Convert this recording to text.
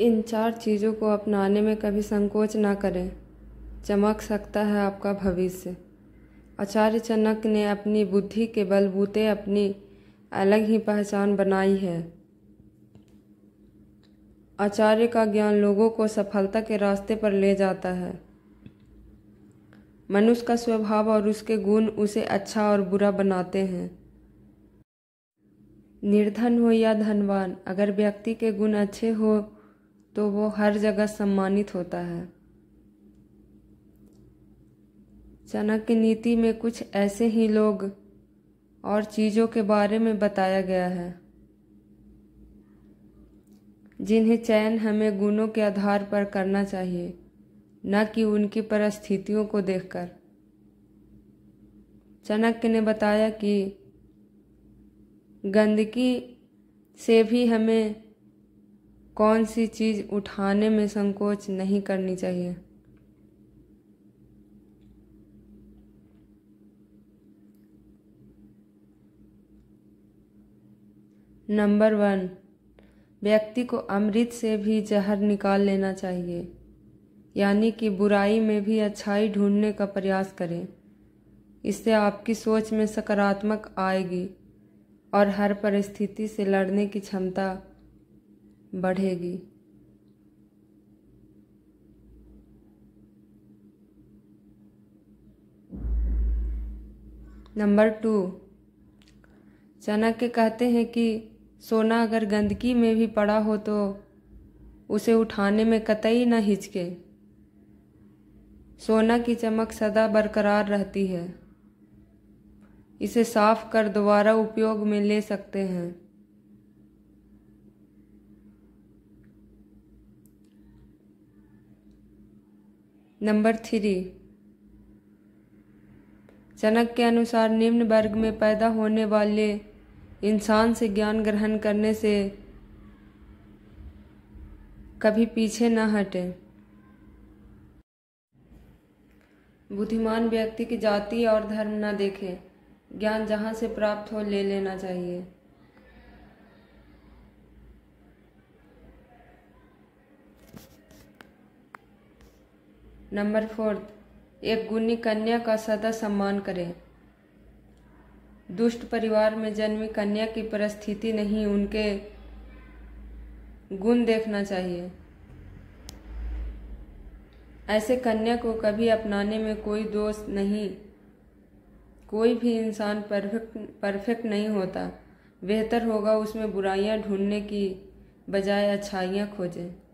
इन चार चीज़ों को अपनाने में कभी संकोच ना करें चमक सकता है आपका भविष्य आचार्य चनक ने अपनी बुद्धि के बलबूते अपनी अलग ही पहचान बनाई है आचार्य का ज्ञान लोगों को सफलता के रास्ते पर ले जाता है मनुष्य का स्वभाव और उसके गुण उसे अच्छा और बुरा बनाते हैं निर्धन हो या धनवान अगर व्यक्ति के गुण अच्छे हो तो वो हर जगह सम्मानित होता है चाणक्य नीति में कुछ ऐसे ही लोग और चीज़ों के बारे में बताया गया है जिन्हें चयन हमें गुणों के आधार पर करना चाहिए न कि उनकी परिस्थितियों को देखकर चाणक्य ने बताया कि गंदगी से भी हमें कौन सी चीज़ उठाने में संकोच नहीं करनी चाहिए नंबर वन व्यक्ति को अमृत से भी जहर निकाल लेना चाहिए यानी कि बुराई में भी अच्छाई ढूंढने का प्रयास करें इससे आपकी सोच में सकारात्मक आएगी और हर परिस्थिति से लड़ने की क्षमता बढ़ेगी नंबर टू चाणक्य कहते हैं कि सोना अगर गंदगी में भी पड़ा हो तो उसे उठाने में कतई न हिचके सोना की चमक सदा बरकरार रहती है इसे साफ कर दोबारा उपयोग में ले सकते हैं नंबर थ्री चनक के अनुसार निम्न वर्ग में पैदा होने वाले इंसान से ज्ञान ग्रहण करने से कभी पीछे न हटें बुद्धिमान व्यक्ति की जाति और धर्म न देखें ज्ञान जहाँ से प्राप्त हो ले लेना चाहिए नंबर फोर्थ एक गुणी कन्या का सदा सम्मान करें दुष्ट परिवार में जन्मी कन्या की परिस्थिति नहीं उनके गुण देखना चाहिए ऐसे कन्या को कभी अपनाने में कोई दोष नहीं कोई भी इंसान परफेक्ट परफेक्ट नहीं होता बेहतर होगा उसमें बुराइयां ढूंढने की बजाय अच्छाइयां खोजें